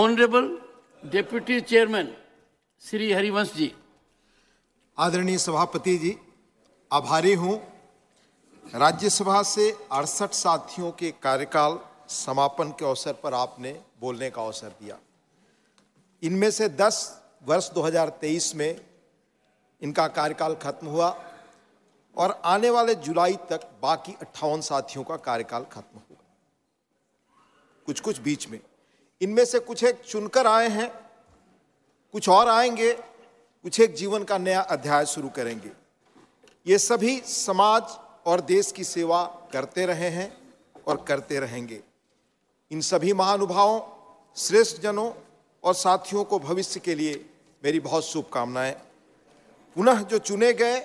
honourable deputy chairman Shri Harivansh ji आदरणीय सभापति जी आभारी हूँ राज्यसभा से अड़सठ साथियों के कार्यकाल समापन के अवसर पर आपने बोलने का अवसर दिया इनमें से 10 वर्ष 2023 में इनका कार्यकाल खत्म हुआ और आने वाले जुलाई तक बाकी अट्ठावन साथियों का कार्यकाल खत्म होगा कुछ कुछ बीच में इनमें से कुछ एक चुनकर आए हैं कुछ और आएंगे कुछ एक जीवन का नया अध्याय शुरू करेंगे ये सभी समाज और देश की सेवा करते रहे हैं और करते रहेंगे इन सभी महानुभावों श्रेष्ठ जनों और साथियों को भविष्य के लिए मेरी बहुत शुभकामनाएं पुनः जो चुने गए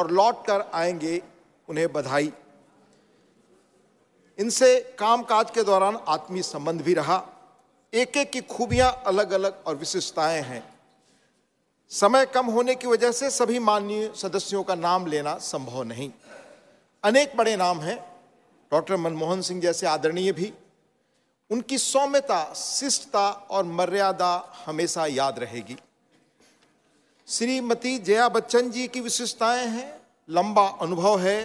और लौट कर आएंगे उन्हें बधाई इनसे कामकाज के दौरान आत्मीय संबंध भी रहा एक एक की खूबियां अलग अलग और विशेषताएं हैं समय कम होने की वजह से सभी माननीय सदस्यों का नाम लेना संभव नहीं अनेक बड़े नाम हैं डॉक्टर मनमोहन सिंह जैसे आदरणीय भी उनकी सौम्यता शिष्टता और मर्यादा हमेशा याद रहेगी श्रीमती जया बच्चन जी की विशेषताएं हैं लंबा अनुभव है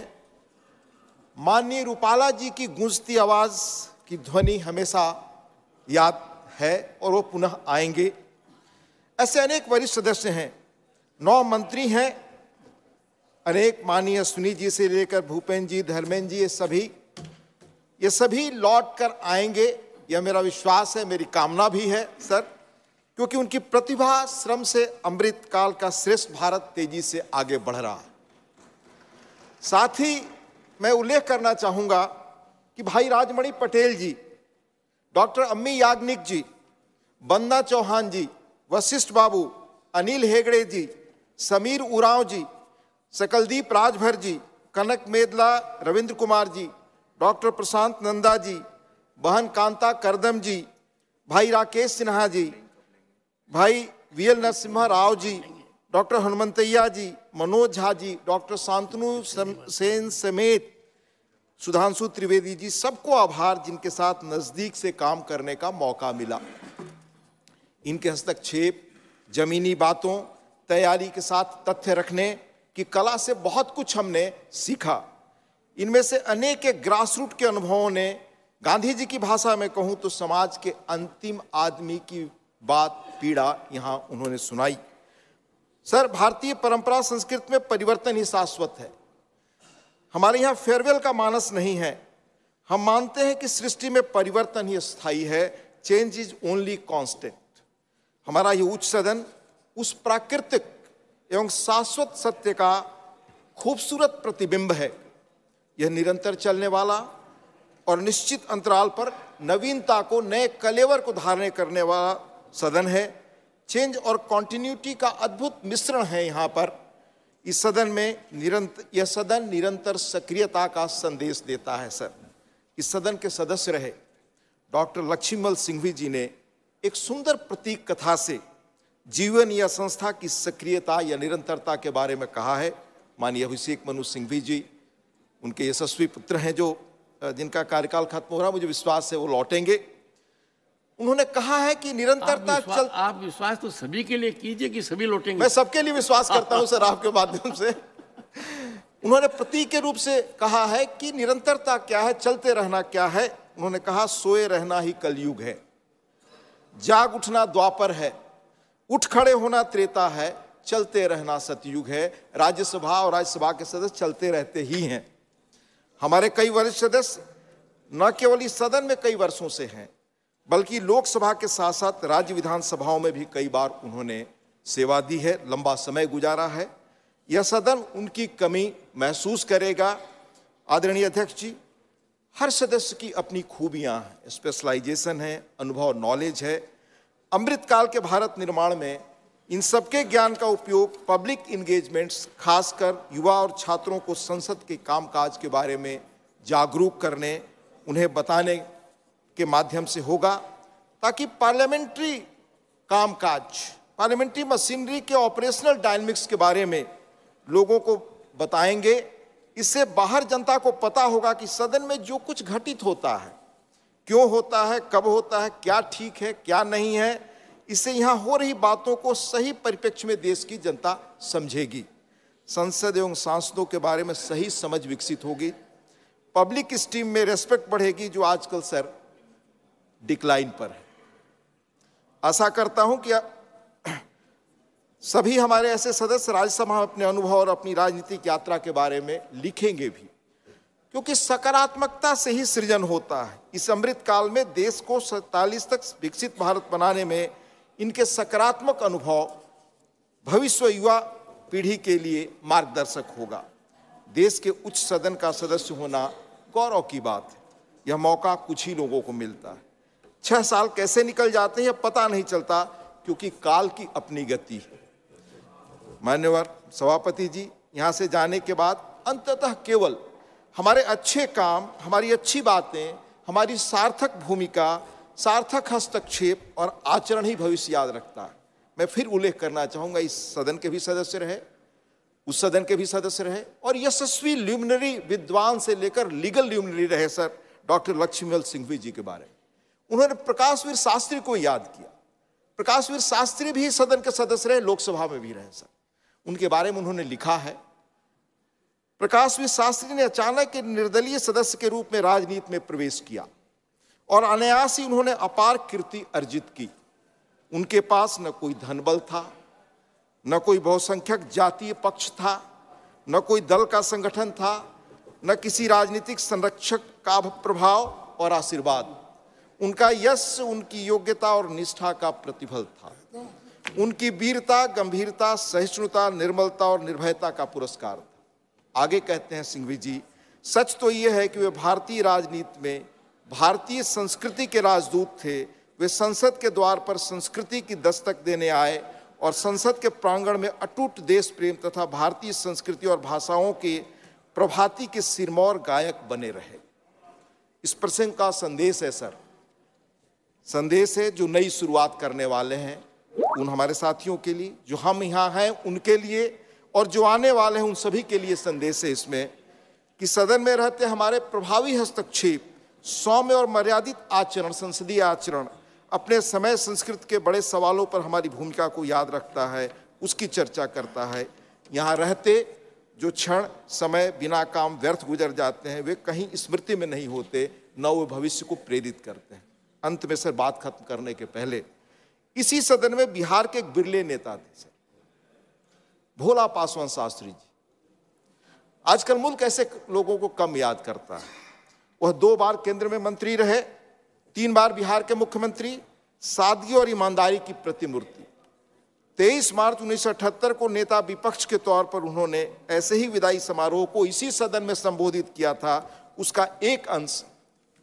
माननीय रूपाला जी की गूंजती आवाज़ की ध्वनि हमेशा याद है और वो पुनः आएंगे ऐसे अनेक वरिष्ठ सदस्य हैं नौ मंत्री हैं अनेक माननीय सुनील जी से लेकर भूपेन्द्र जी धर्मेंद्र जी ये सभी ये सभी लौट कर आएंगे यह मेरा विश्वास है मेरी कामना भी है सर क्योंकि उनकी प्रतिभा श्रम से अमृत काल का श्रेष्ठ भारत तेजी से आगे बढ़ रहा है साथ ही मैं उल्लेख करना चाहूँगा कि भाई राजमणि पटेल जी डॉक्टर अम्मी याग्निक जी बंदा चौहान जी वशिष्ठ बाबू अनिल हेगड़े जी समीर उरांव जी सकलदीप राजभर जी कनक मेदला रविंद्र कुमार जी डॉक्टर प्रशांत नंदा जी बहन कांता करदम जी भाई राकेश सिन्हा जी भाई V L Narasimha Rao ji doctor Hanumanthaiah ji Manoj Jha ji doctor Shantanu Sen समेत सुधांशु त्रिवेदी जी सबको आभार जिनके साथ नज़दीक से काम करने का मौका मिला इनके हस्तक्षेप जमीनी बातों तैयारी के साथ तथ्य रखने की कला से बहुत कुछ हमने सीखा इनमें से अनेक ग्रासरूट के अनुभवों ने गांधी जी की भाषा में कहूँ तो समाज के अंतिम आदमी की बात पीड़ा यहां उन्होंने सुनाई सर भारतीय परंपरा संस्कृत में परिवर्तन ही शाश्वत है हमारे यहाँ फेयरवेल का मानस नहीं है हम मानते हैं कि सृष्टि में परिवर्तन ही स्थायी है चेंज इज ओनली कॉन्स्टेंट हमारा ये उच्च सदन उस प्राकृतिक एवं शाश्वत सत्य का खूबसूरत प्रतिबिंब है यह निरंतर चलने वाला और निश्चित अंतराल पर नवीनता को नए कलेवर को धारण करने वाला सदन है चेंज और कॉन्टिन्यूटी का अद्भुत मिश्रण है यहाँ पर इस सदन में निरंतर यह सदन निरंतर सक्रियता का संदेश देता है सर इस सदन के सदस्य रहे डॉक्टर लक्ष्मीमल सिंघवी जी ने एक सुंदर प्रतीक कथा से जीवन या संस्था की सक्रियता या निरंतरता के बारे में कहा है माननीय अभिषेक मनु सिंघवी जी उनके यशस्वी पुत्र हैं जो जिनका कार्यकाल खत्म हो रहा मुझे विश्वास है वो लौटेंगे उन्होंने कहा है कि निरंतरता चल आप विश्वास तो सभी के लिए कीजिए कि सभी लौटेंगे मैं सबके लिए विश्वास करता हूं सर आपके माध्यम से उन्होंने प्रतीक के रूप से कहा है कि निरंतरता क्या है चलते रहना क्या है उन्होंने कहा सोए रहना ही कलयुग है जाग उठना द्वापर है उठ खड़े होना त्रेता है चलते रहना सतयुग है राज्यसभा और राज्यसभा के सदस्य चलते रहते ही हैं हमारे कई वरिष्ठ सदस्य न केवल इस सदन में कई वर्षों से हैं बल्कि लोकसभा के साथ साथ राज्य विधानसभाओं में भी कई बार उन्होंने सेवा दी है लंबा समय गुजारा है यह सदन उनकी कमी महसूस करेगा आदरणीय अध्यक्ष जी हर सदस्य की अपनी खूबियां हैं स्पेशलाइजेशन है अनुभव नॉलेज है अमृतकाल के भारत निर्माण में इन सबके ज्ञान का उपयोग पब्लिक इंगेजमेंट्स खासकर युवा और छात्रों को संसद के कामकाज के बारे में जागरूक करने उन्हें बताने के माध्यम से होगा ताकि पार्लियामेंट्री कामकाज पार्लियामेंट्री मशीनरी के ऑपरेशनल डायनमिक्स के बारे में लोगों को बताएंगे इससे बाहर जनता को पता होगा कि सदन में जो कुछ घटित होता है क्यों होता है कब होता है क्या ठीक है क्या नहीं है इससे यहाँ हो रही बातों को सही परिप्रेक्ष्य में देश की जनता समझेगी संसद एवं सांसदों के बारे में सही समझ विकसित होगी पब्लिक स्टीम में रेस्पेक्ट बढ़ेगी जो आजकल सर डिक्लाइन पर है आशा करता हूं कि सभी हमारे ऐसे सदस्य राज्यसभा अपने अनुभव और अपनी राजनीतिक यात्रा के बारे में लिखेंगे भी क्योंकि सकारात्मकता से ही सृजन होता है इस अमृत काल में देश को सैतालीस तक विकसित भारत बनाने में इनके सकारात्मक अनुभव भविष्य युवा पीढ़ी के लिए मार्गदर्शक होगा देश के उच्च सदन का सदस्य होना गौरव की बात है यह मौका कुछ ही लोगों को मिलता है छह साल कैसे निकल जाते हैं पता नहीं चलता क्योंकि काल की अपनी गति है मान्यवर सभापति जी यहाँ से जाने के बाद अंततः केवल हमारे अच्छे काम हमारी अच्छी बातें हमारी सार्थक भूमिका सार्थक हस्तक्षेप और आचरण ही भविष्य याद रखता है मैं फिर उल्लेख करना चाहूँगा इस सदन के भी सदस्य रहे उस सदन के भी सदस्य रहे और यशस्वी ल्यूमिनरी विद्वान से लेकर लीगल ल्यूमिनरी रहे सर डॉक्टर लक्ष्मीवल सिंघवी जी के बारे में उन्होंने प्रकाशवीर शास्त्री को याद किया प्रकाशवीर शास्त्री भी सदन के सदस्य रहे लोकसभा में भी रहे सर उनके बारे में उन्होंने लिखा है प्रकाशवीर शास्त्री ने अचानक निर्दलीय सदस्य के रूप में राजनीति में प्रवेश किया और अनायास ही उन्होंने अपार कीर्ति अर्जित की उनके पास न कोई धनबल था न कोई बहुसंख्यक जातीय पक्ष था न कोई दल का संगठन था न किसी राजनीतिक संरक्षक का प्रभाव और आशीर्वाद उनका यश उनकी योग्यता और निष्ठा का प्रतिफल था उनकी वीरता गंभीरता सहिष्णुता निर्मलता और निर्भयता का पुरस्कार था आगे कहते हैं सिंघवी जी सच तो ये है कि वे भारतीय राजनीति में भारतीय संस्कृति के राजदूत थे वे संसद के द्वार पर संस्कृति की दस्तक देने आए और संसद के प्रांगण में अटूट देश प्रेम तथा भारतीय संस्कृति और भाषाओं के प्रभाती के सिरमौर गायक बने रहे इस प्रसंग का संदेश है सर संदेश है जो नई शुरुआत करने वाले हैं उन हमारे साथियों के लिए जो हम यहाँ हैं उनके लिए और जो आने वाले हैं उन सभी के लिए संदेश है इसमें कि सदन में रहते हमारे प्रभावी हस्तक्षेप सौम्य और मर्यादित आचरण संसदीय आचरण अपने समय संस्कृत के बड़े सवालों पर हमारी भूमिका को याद रखता है उसकी चर्चा करता है यहाँ रहते जो क्षण समय बिना काम व्यर्थ गुजर जाते हैं वे कहीं स्मृति में नहीं होते न वे भविष्य को प्रेरित करते हैं अंत में सर बात खत्म करने के पहले इसी सदन में बिहार के एक बिरले नेता थे सर भोला पासवान शास्त्री जी आजकल मुल्क ऐसे लोगों को कम याद करता है वह दो बार केंद्र में मंत्री रहे तीन बार बिहार के मुख्यमंत्री सादगी और ईमानदारी की प्रतिमूर्ति 23 मार्च उन्नीस को नेता विपक्ष के तौर पर उन्होंने ऐसे ही विदाई समारोह को इसी सदन में संबोधित किया था उसका एक अंश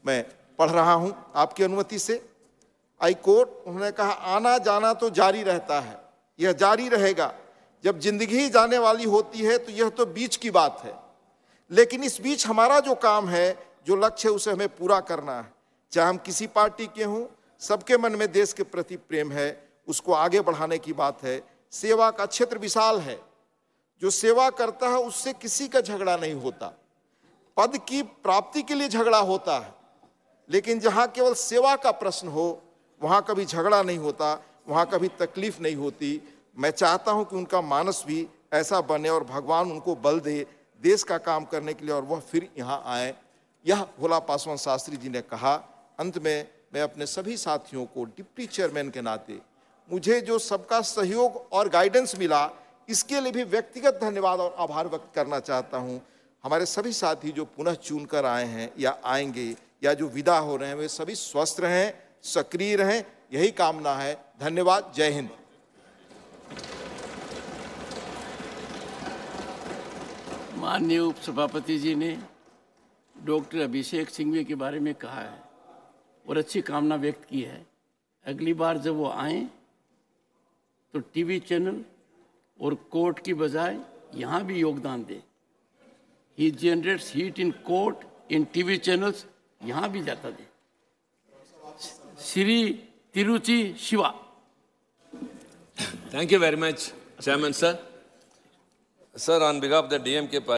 मैं पढ़ रहा हूं आपकी अनुमति से आई कोर्ट उन्होंने कहा आना जाना तो जारी रहता है यह जारी रहेगा जब जिंदगी जाने वाली होती है तो यह तो बीच की बात है लेकिन इस बीच हमारा जो काम है जो लक्ष्य है उसे हमें पूरा करना है चाहे हम किसी पार्टी के हों सबके मन में देश के प्रति प्रेम है उसको आगे बढ़ाने की बात है सेवा का क्षेत्र विशाल है जो सेवा करता है उससे किसी का झगड़ा नहीं होता पद की प्राप्ति के लिए झगड़ा होता है लेकिन जहाँ केवल सेवा का प्रश्न हो वहाँ कभी झगड़ा नहीं होता वहाँ कभी तकलीफ नहीं होती मैं चाहता हूँ कि उनका मानस भी ऐसा बने और भगवान उनको बल दे देश का काम करने के लिए और वह फिर यहाँ आए यह भोला पासवान शास्त्री जी ने कहा अंत में मैं अपने सभी साथियों को डिप्टी चेयरमैन के नाते मुझे जो सबका सहयोग और गाइडेंस मिला इसके लिए भी व्यक्तिगत धन्यवाद और आभार व्यक्त करना चाहता हूँ हमारे सभी साथी जो पुनः चुन कर आए हैं या आएंगे या जो विदा हो रहे हैं वे सभी स्वस्थ रहें सक्रिय रहें यही कामना है धन्यवाद जय हिंद माननीय उपसभापति जी ने डॉक्टर अभिषेक सिंह के बारे में कहा है और अच्छी कामना व्यक्त की है अगली बार जब वो आए तो टीवी चैनल और कोर्ट की बजाय यहाँ भी योगदान दें he generates heat in court in TV channels यहां भी जाता थे Shri Tiruchi Siva thank you very much chairman sir sir on behalf the DM के